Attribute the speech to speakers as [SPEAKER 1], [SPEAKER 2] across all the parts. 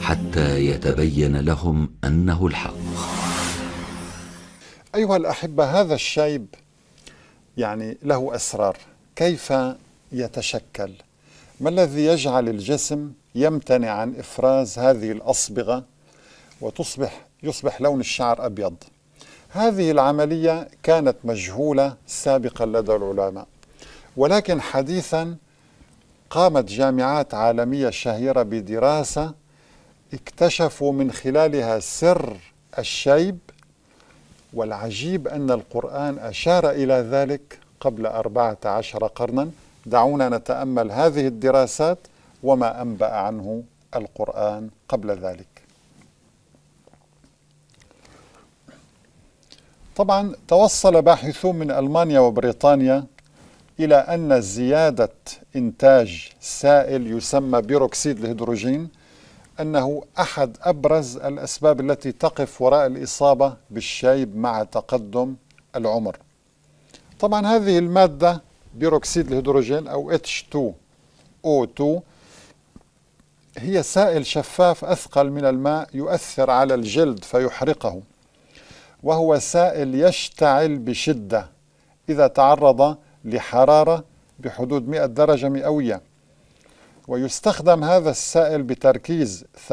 [SPEAKER 1] حتى يتبين لهم انه الحق ايها الاحبه هذا الشيب يعني له اسرار كيف يتشكل ما الذي يجعل الجسم يمتنع عن افراز هذه الاصبغه وتصبح يصبح لون الشعر ابيض هذه العمليه كانت مجهوله سابقا لدى العلماء ولكن حديثا قامت جامعات عالميه شهيره بدراسه اكتشفوا من خلالها سر الشيب والعجيب أن القرآن أشار إلى ذلك قبل أربعة عشر قرنا دعونا نتأمل هذه الدراسات وما أنبأ عنه القرآن قبل ذلك طبعا توصل باحثون من ألمانيا وبريطانيا إلى أن زيادة إنتاج سائل يسمى بيروكسيد الهيدروجين أنه أحد أبرز الأسباب التي تقف وراء الإصابة بالشيب مع تقدم العمر طبعا هذه المادة بيروكسيد الهيدروجين أو H2O2 هي سائل شفاف أثقل من الماء يؤثر على الجلد فيحرقه وهو سائل يشتعل بشدة إذا تعرض لحرارة بحدود 100 درجة مئوية ويستخدم هذا السائل بتركيز 3%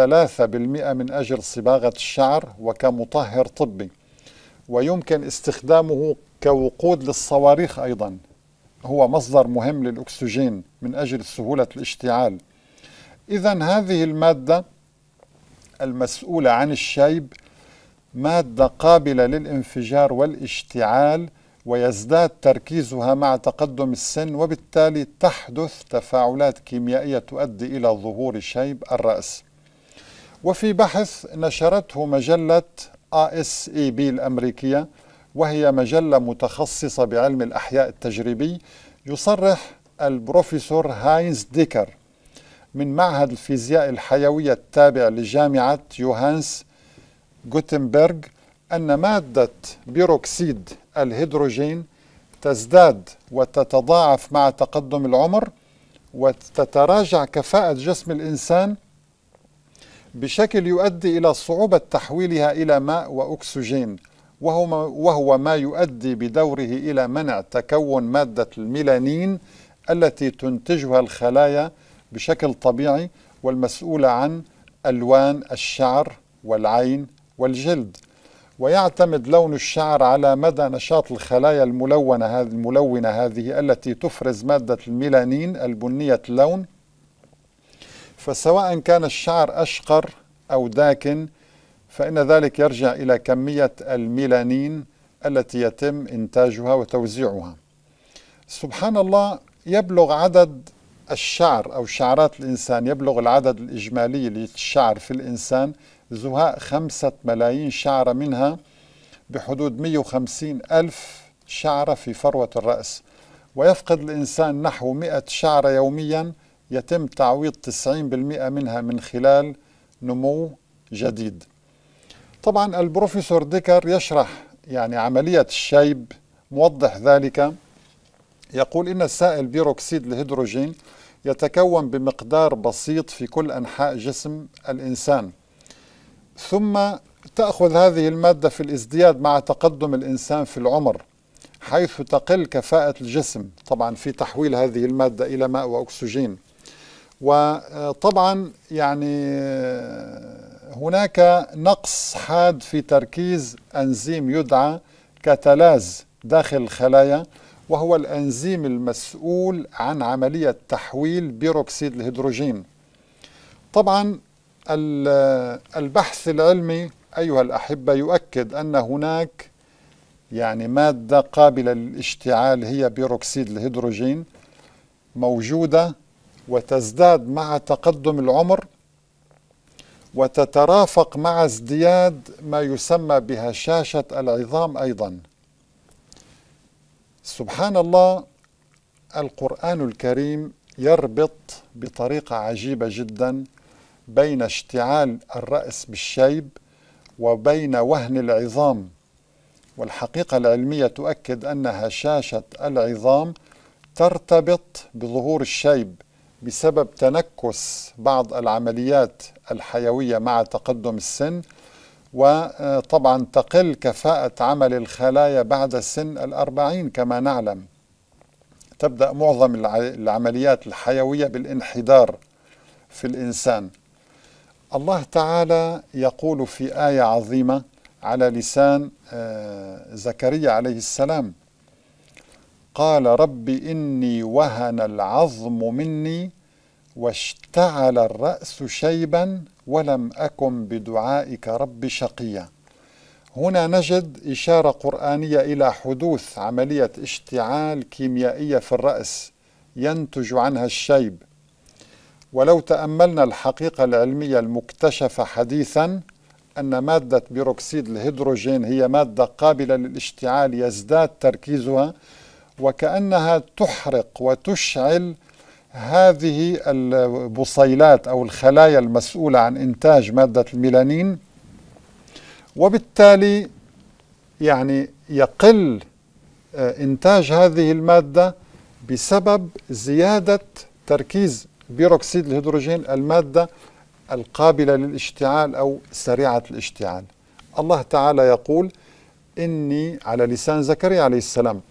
[SPEAKER 1] من أجل صباغة الشعر وكمطهر طبي ويمكن استخدامه كوقود للصواريخ أيضا هو مصدر مهم للأكسجين من أجل سهولة الاشتعال إذا هذه المادة المسؤولة عن الشيب مادة قابلة للانفجار والاشتعال ويزداد تركيزها مع تقدم السن وبالتالي تحدث تفاعلات كيميائية تؤدي إلى ظهور شيب الرأس وفي بحث نشرته مجلة بي الأمريكية وهي مجلة متخصصة بعلم الأحياء التجريبي يصرح البروفيسور هاينز ديكر من معهد الفيزياء الحيوية التابع لجامعة يوهانس غوتنبرغ أن مادة بيروكسيد الهيدروجين تزداد وتتضاعف مع تقدم العمر وتتراجع كفاءة جسم الإنسان بشكل يؤدي إلى صعوبة تحويلها إلى ماء وأكسجين وهو ما يؤدي بدوره إلى منع تكون مادة الميلانين التي تنتجها الخلايا بشكل طبيعي والمسؤولة عن ألوان الشعر والعين والجلد ويعتمد لون الشعر على مدى نشاط الخلايا الملونة هذه الملونة هذه التي تفرز مادة الميلانين البنية اللون فسواء كان الشعر أشقر أو داكن فإن ذلك يرجع إلى كمية الميلانين التي يتم إنتاجها وتوزيعها سبحان الله يبلغ عدد الشعر أو شعرات الإنسان يبلغ العدد الإجمالي للشعر في الإنسان زهاء خمسة ملايين شعرة منها بحدود 150 ألف شعرة في فروة الرأس ويفقد الإنسان نحو 100 شعرة يوميا يتم تعويض 90% منها من خلال نمو جديد طبعا البروفيسور ديكر يشرح يعني عملية الشيب موضح ذلك يقول إن سائل بيروكسيد الهيدروجين يتكون بمقدار بسيط في كل أنحاء جسم الإنسان ثم تأخذ هذه المادة في الازدياد مع تقدم الإنسان في العمر حيث تقل كفاءة الجسم طبعا في تحويل هذه المادة إلى ماء وأكسجين وطبعا يعني هناك نقص حاد في تركيز أنزيم يدعى كتلاز داخل الخلايا وهو الأنزيم المسؤول عن عملية تحويل بيروكسيد الهيدروجين طبعا البحث العلمي أيها الأحبة يؤكد أن هناك يعني مادة قابلة للاشتعال هي بيروكسيد الهيدروجين موجودة وتزداد مع تقدم العمر وتترافق مع ازدياد ما يسمى بهشاشة العظام أيضا سبحان الله القرآن الكريم يربط بطريقة عجيبة جداً بين اشتعال الرأس بالشيب وبين وهن العظام والحقيقة العلمية تؤكد أن هشاشة العظام ترتبط بظهور الشيب بسبب تنكس بعض العمليات الحيوية مع تقدم السن وطبعا تقل كفاءة عمل الخلايا بعد سن الأربعين كما نعلم تبدأ معظم العمليات الحيوية بالانحدار في الإنسان الله تعالى يقول في آية عظيمة على لسان آه، زكريا عليه السلام قال رب إني وهن العظم مني واشتعل الرأس شيبا ولم أكن بدعائك رب شقيا هنا نجد إشارة قرآنية إلى حدوث عملية اشتعال كيميائية في الرأس ينتج عنها الشيب ولو تأملنا الحقيقة العلمية المكتشفة حديثا أن مادة بيروكسيد الهيدروجين هي مادة قابلة للاشتعال يزداد تركيزها وكأنها تحرق وتشعل هذه البصيلات أو الخلايا المسؤولة عن إنتاج مادة الميلانين وبالتالي يعني يقل آه، إنتاج هذه المادة بسبب زيادة تركيز بيروكسيد الهيدروجين المادة القابلة للاشتعال أو سريعة الاشتعال الله تعالى يقول إني على لسان زكريا عليه السلام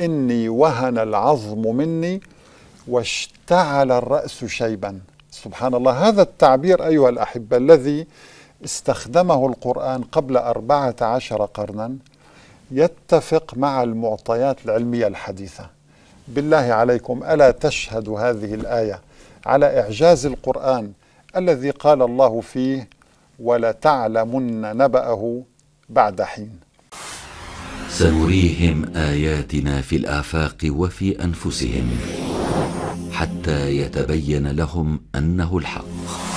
[SPEAKER 1] إني وهن العظم مني واشتعل الرأس شيبا سبحان الله هذا التعبير أيها الأحبة الذي استخدمه القرآن قبل أربعة عشر قرنا يتفق مع المعطيات العلمية الحديثة بالله عليكم الا تشهد هذه الايه على اعجاز القران الذي قال الله فيه ولتعلمن نباه بعد حين سنريهم اياتنا في الافاق وفي انفسهم حتى يتبين لهم انه الحق